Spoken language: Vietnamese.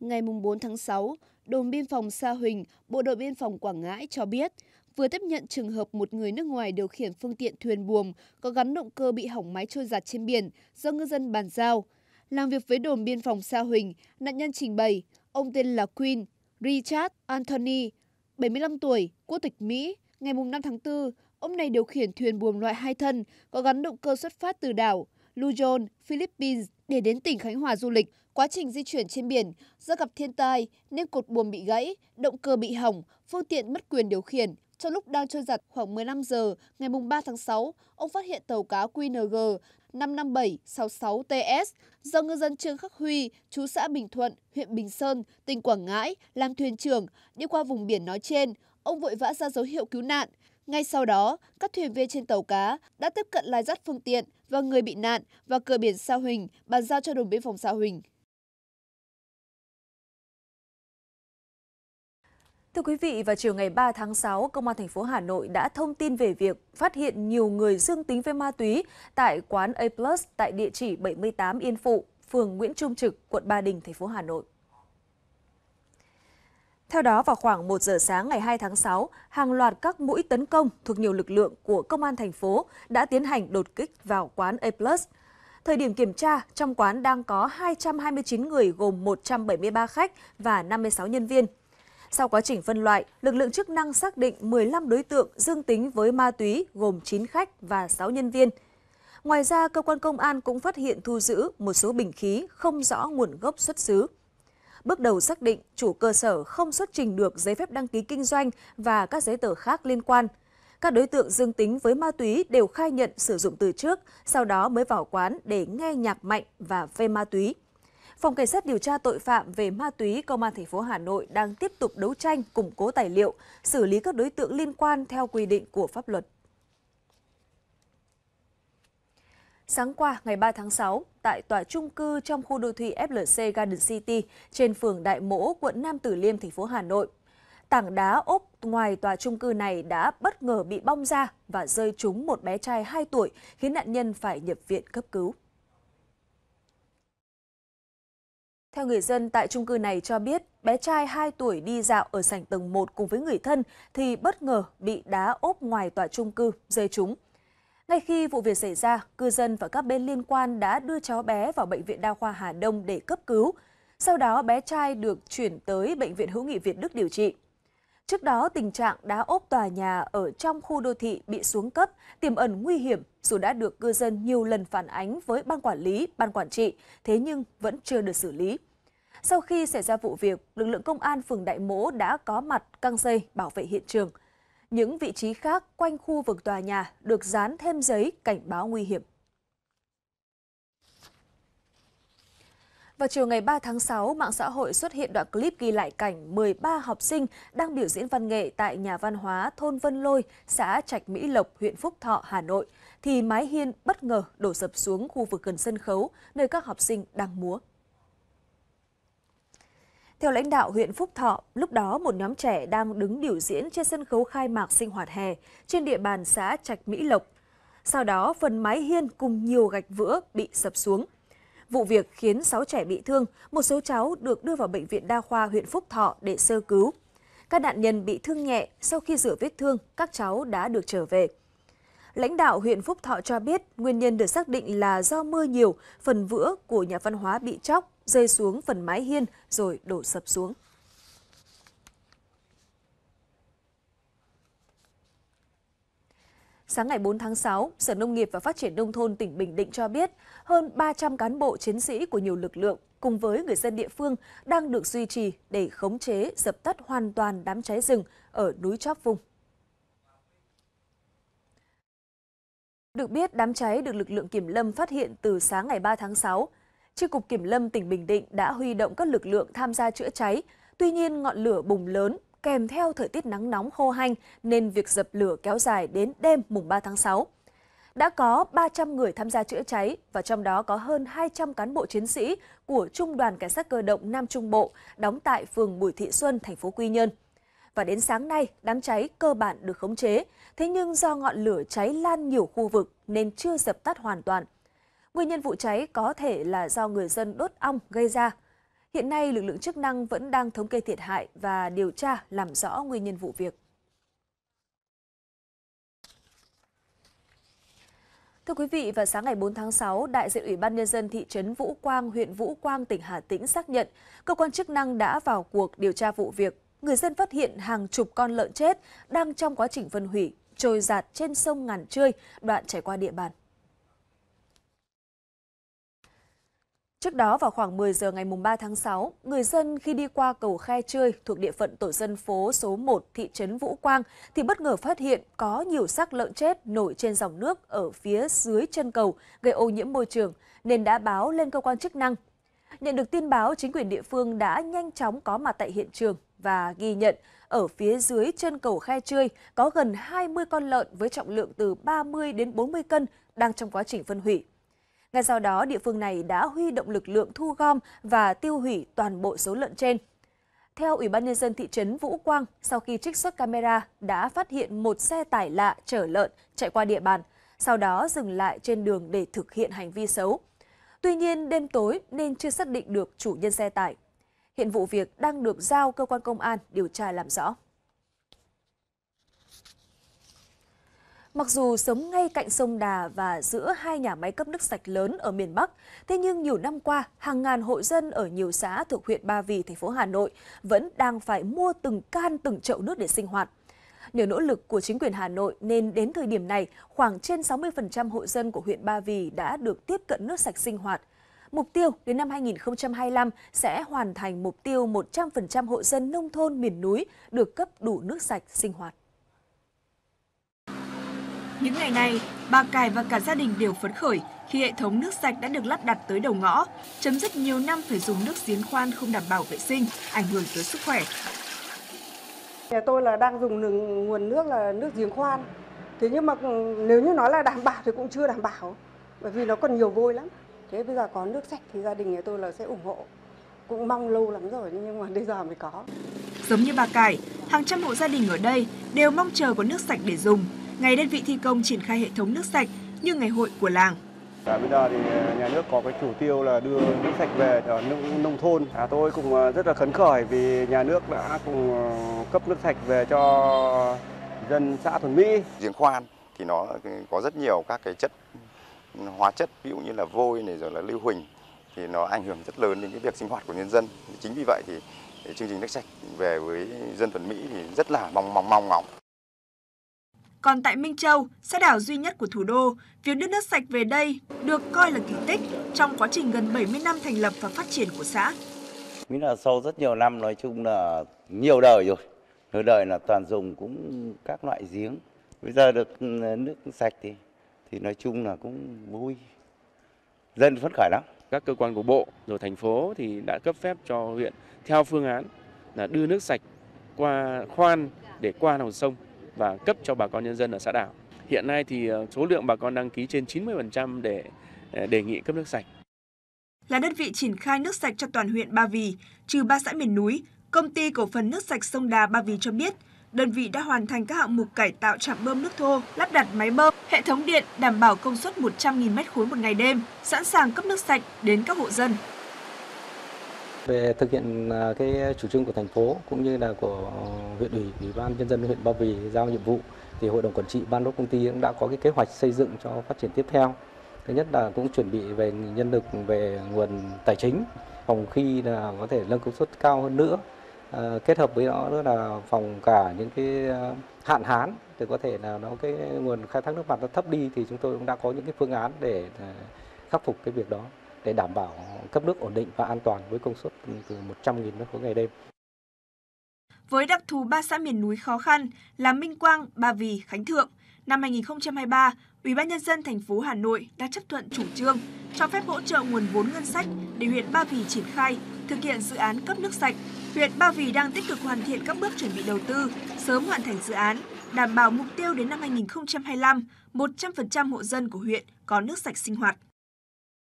Ngày 4 tháng 6, đồn biên phòng Sa Huỳnh, Bộ đội biên phòng Quảng Ngãi cho biết vừa tiếp nhận trường hợp một người nước ngoài điều khiển phương tiện thuyền buồm có gắn động cơ bị hỏng máy trôi giạt trên biển do ngư dân bàn giao. Làm việc với đồn biên phòng Sa Huỳnh, nạn nhân trình bày, ông tên là Queen Richard Anthony, 75 tuổi, quốc tịch Mỹ. Ngày 5 tháng 4, ông này điều khiển thuyền buồm loại hai thân có gắn động cơ xuất phát từ đảo – Luzon, Philippines để đến tỉnh Khánh Hòa du lịch. Quá trình di chuyển trên biển, do gặp thiên tai nên cột buồm bị gãy, động cơ bị hỏng, phương tiện mất quyền điều khiển. Trong lúc đang trôi giặt khoảng 15 giờ ngày 3 tháng 6, ông phát hiện tàu cá QNG 55766TS do ngư dân Trương Khắc Huy, chú xã Bình Thuận, huyện Bình Sơn, tỉnh Quảng Ngãi làm thuyền trưởng đi qua vùng biển nói trên. Ông vội vã ra dấu hiệu cứu nạn. Ngay sau đó, các thuyền viên trên tàu cá đã tiếp cận lai dắt phương tiện và người bị nạn và cửa biển Sa Huỳnh, bàn giao cho đồn biên phòng Sa Huỳnh. Thưa quý vị, vào chiều ngày 3 tháng 6, Công an thành phố Hà Nội đã thông tin về việc phát hiện nhiều người dương tính với ma túy tại quán A+ tại địa chỉ 78 Yên Phụ, phường Nguyễn Trung Trực, quận Ba Đình, thành phố Hà Nội. Theo đó, vào khoảng 1 giờ sáng ngày 2 tháng 6, hàng loạt các mũi tấn công thuộc nhiều lực lượng của Công an thành phố đã tiến hành đột kích vào quán A+. Thời điểm kiểm tra, trong quán đang có 229 người gồm 173 khách và 56 nhân viên. Sau quá trình phân loại, lực lượng chức năng xác định 15 đối tượng dương tính với ma túy gồm 9 khách và 6 nhân viên. Ngoài ra, cơ quan công an cũng phát hiện thu giữ một số bình khí không rõ nguồn gốc xuất xứ bước đầu xác định chủ cơ sở không xuất trình được giấy phép đăng ký kinh doanh và các giấy tờ khác liên quan. Các đối tượng dương tính với ma túy đều khai nhận sử dụng từ trước, sau đó mới vào quán để nghe nhạc mạnh và phê ma túy. Phòng Cảnh sát điều tra tội phạm về ma túy Công an thành phố Hà Nội đang tiếp tục đấu tranh, củng cố tài liệu, xử lý các đối tượng liên quan theo quy định của pháp luật. sáng qua ngày 3 tháng 6 tại tòa trung cư trong khu đô thị FLC Garden City trên phường Đại Mỗ, quận Nam Tử Liêm, thành phố Hà Nội. Tảng đá ốp ngoài tòa trung cư này đã bất ngờ bị bong ra và rơi trúng một bé trai 2 tuổi, khiến nạn nhân phải nhập viện cấp cứu. Theo người dân tại trung cư này cho biết, bé trai 2 tuổi đi dạo ở sảnh tầng 1 cùng với người thân thì bất ngờ bị đá ốp ngoài tòa trung cư rơi trúng. Ngay khi vụ việc xảy ra, cư dân và các bên liên quan đã đưa cháu bé vào Bệnh viện Đa khoa Hà Đông để cấp cứu. Sau đó, bé trai được chuyển tới Bệnh viện Hữu nghị Việt Đức điều trị. Trước đó, tình trạng đá ốp tòa nhà ở trong khu đô thị bị xuống cấp, tiềm ẩn nguy hiểm dù đã được cư dân nhiều lần phản ánh với ban quản lý, ban quản trị, thế nhưng vẫn chưa được xử lý. Sau khi xảy ra vụ việc, lực lượng công an phường Đại Mỗ đã có mặt căng dây bảo vệ hiện trường những vị trí khác quanh khu vực tòa nhà được dán thêm giấy cảnh báo nguy hiểm. Vào chiều ngày 3 tháng 6, mạng xã hội xuất hiện đoạn clip ghi lại cảnh 13 học sinh đang biểu diễn văn nghệ tại nhà văn hóa thôn Vân Lôi, xã Trạch Mỹ Lộc, huyện Phúc Thọ, Hà Nội, thì mái hiên bất ngờ đổ sập xuống khu vực gần sân khấu, nơi các học sinh đang múa. Theo lãnh đạo huyện Phúc Thọ, lúc đó một nhóm trẻ đang đứng biểu diễn trên sân khấu khai mạc sinh hoạt hè trên địa bàn xã Trạch Mỹ Lộc. Sau đó, phần mái hiên cùng nhiều gạch vữa bị sập xuống. Vụ việc khiến 6 trẻ bị thương, một số cháu được đưa vào Bệnh viện Đa khoa huyện Phúc Thọ để sơ cứu. Các nạn nhân bị thương nhẹ, sau khi rửa vết thương, các cháu đã được trở về. Lãnh đạo huyện Phúc Thọ cho biết nguyên nhân được xác định là do mưa nhiều, phần vữa của nhà văn hóa bị chóc rơi xuống phần mái hiên rồi đổ sập xuống. Sáng ngày 4 tháng 6, Sở Nông nghiệp và Phát triển Nông thôn tỉnh Bình Định cho biết hơn 300 cán bộ chiến sĩ của nhiều lực lượng cùng với người dân địa phương đang được duy trì để khống chế dập tắt hoàn toàn đám cháy rừng ở núi Chóp Vùng. Được biết, đám cháy được lực lượng kiểm lâm phát hiện từ sáng ngày 3 tháng 6 Tri Cục Kiểm Lâm tỉnh Bình Định đã huy động các lực lượng tham gia chữa cháy. Tuy nhiên, ngọn lửa bùng lớn kèm theo thời tiết nắng nóng khô hanh nên việc dập lửa kéo dài đến đêm mùng 3 tháng 6. Đã có 300 người tham gia chữa cháy và trong đó có hơn 200 cán bộ chiến sĩ của Trung đoàn Cảnh sát cơ động Nam Trung Bộ đóng tại phường Bùi Thị Xuân, thành phố Quy Nhơn. Và đến sáng nay, đám cháy cơ bản được khống chế, thế nhưng do ngọn lửa cháy lan nhiều khu vực nên chưa dập tắt hoàn toàn – Nguyên nhân vụ cháy có thể là do người dân đốt ong gây ra. Hiện nay, lực lượng chức năng vẫn đang thống kê thiệt hại và điều tra làm rõ nguyên nhân vụ việc. Thưa quý vị, vào sáng ngày 4 tháng 6, đại diện Ủy ban Nhân dân thị trấn Vũ Quang, huyện Vũ Quang, tỉnh Hà Tĩnh xác nhận cơ quan chức năng đã vào cuộc điều tra vụ việc. Người dân phát hiện hàng chục con lợn chết đang trong quá trình phân hủy, trôi giạt trên sông Ngàn Trươi, đoạn chảy qua địa bàn. Trước đó vào khoảng 10 giờ ngày 3 tháng 6, người dân khi đi qua cầu Khe Chơi thuộc địa phận tổ dân phố số 1 thị trấn Vũ Quang thì bất ngờ phát hiện có nhiều xác lợn chết nổi trên dòng nước ở phía dưới chân cầu gây ô nhiễm môi trường nên đã báo lên cơ quan chức năng. Nhận được tin báo, chính quyền địa phương đã nhanh chóng có mặt tại hiện trường và ghi nhận ở phía dưới chân cầu Khe Chơi có gần 20 con lợn với trọng lượng từ 30 đến 40 cân đang trong quá trình phân hủy. Ngay sau đó, địa phương này đã huy động lực lượng thu gom và tiêu hủy toàn bộ số lợn trên. Theo Ủy ban Nhân dân thị trấn Vũ Quang, sau khi trích xuất camera, đã phát hiện một xe tải lạ chở lợn chạy qua địa bàn, sau đó dừng lại trên đường để thực hiện hành vi xấu. Tuy nhiên, đêm tối nên chưa xác định được chủ nhân xe tải. Hiện vụ việc đang được giao cơ quan công an điều tra làm rõ. Mặc dù sống ngay cạnh sông Đà và giữa hai nhà máy cấp nước sạch lớn ở miền Bắc, thế nhưng nhiều năm qua, hàng ngàn hộ dân ở nhiều xã thuộc huyện Ba Vì, thành phố Hà Nội vẫn đang phải mua từng can từng chậu nước để sinh hoạt. Nhờ nỗ lực của chính quyền Hà Nội nên đến thời điểm này, khoảng trên 60% hộ dân của huyện Ba Vì đã được tiếp cận nước sạch sinh hoạt. Mục tiêu đến năm 2025 sẽ hoàn thành mục tiêu 100% hộ dân nông thôn miền núi được cấp đủ nước sạch sinh hoạt. Những ngày này, bà Cải và cả gia đình đều phấn khởi khi hệ thống nước sạch đã được lắp đặt tới đầu ngõ, chấm dứt nhiều năm phải dùng nước giếng khoan không đảm bảo vệ sinh, ảnh hưởng tới sức khỏe. Nhà tôi là đang dùng nguồn nước là nước giếng khoan. Thế nhưng mà nếu như nói là đảm bảo thì cũng chưa đảm bảo, bởi vì nó còn nhiều vôi lắm. Thế bây giờ có nước sạch thì gia đình nhà tôi là sẽ ủng hộ. Cũng mong lâu lắm rồi nhưng mà bây giờ mới có. Giống như bà Cải, hàng trăm hộ gia đình ở đây đều mong chờ có nước sạch để dùng ngày đơn vị thi công triển khai hệ thống nước sạch như ngày hội của làng. À, bây giờ thì nhà nước có cái chủ tiêu là đưa nước sạch về ở nông thôn. À, tôi cũng à, rất là khấn khởi vì nhà nước đã cùng à, cấp nước sạch về cho dân xã Thuần Mỹ. Giếng khoan thì nó có rất nhiều các cái chất hóa chất ví dụ như là vôi này rồi là lưu huỳnh thì nó ảnh hưởng rất lớn đến cái việc sinh hoạt của nhân dân. Chính vì vậy thì chương trình nước sạch về với dân Thuần Mỹ thì rất là mong mong mong ngóng. Còn tại Minh Châu, xã đảo duy nhất của thủ đô, việc đưa nước sạch về đây được coi là kỳ tích trong quá trình gần 70 năm thành lập và phát triển của xã. Mình là sau rất nhiều năm, nói chung là nhiều đời rồi. Nhiều đời là toàn dùng cũng các loại giếng. Bây giờ được ừ, nước sạch thì thì nói chung là cũng vui. Dân phấn khởi lắm. Các cơ quan của bộ rồi thành phố thì đã cấp phép cho huyện theo phương án là đưa nước sạch qua khoan để qua lòng sông và cấp cho bà con nhân dân ở xã đảo. Hiện nay thì ờ, số lượng bà con đăng ký trên 90% để ờ, đề nghị cấp nước sạch. Là đơn vị triển khai nước sạch cho toàn huyện Ba Vì, trừ ba xã miền núi, công ty cổ phần nước sạch sông Đà Ba Vì cho biết, đơn vị đã hoàn thành các hạng mục cải tạo trạm bơm nước thô, lắp đặt máy bơm, hệ thống điện đảm bảo công suất 100.000 m khối một ngày đêm, sẵn sàng cấp nước sạch đến các hộ dân. Về thực hiện à, cái chủ trương của thành phố cũng như là của ờ, huyện ủy, ủy ban nhân dân huyện Ba Vì giao nhiệm vụ thì hội đồng quản trị ban đốc công ty cũng đã có cái kế hoạch xây dựng cho phát triển tiếp theo. Thứ nhất là cũng chuẩn bị về nhân lực, về nguồn tài chính, phòng khi là có thể nâng công suất cao hơn nữa. Ờ, kết hợp với đó nữa là phòng cả những cái ờ, hạn hán thì có thể là nó cái nguồn khai thác nước mặt nó thấp đi thì chúng tôi cũng đã có những cái phương án để khắc phục cái việc đó để đảm bảo cấp nước ổn định và an toàn với công suất từ 100.000 mét khối ngày đêm. Với đặc thù ba xã miền núi khó khăn là Minh Quang, Ba Vì, Khánh Thượng, năm 2023, Ủy ban nhân dân thành phố Hà Nội đã chấp thuận chủ trương cho phép hỗ trợ nguồn vốn ngân sách để huyện Ba Vì triển khai thực hiện dự án cấp nước sạch. Huyện Ba Vì đang tích cực hoàn thiện các bước chuẩn bị đầu tư, sớm hoàn thành dự án, đảm bảo mục tiêu đến năm 2025, 100% hộ dân của huyện có nước sạch sinh hoạt.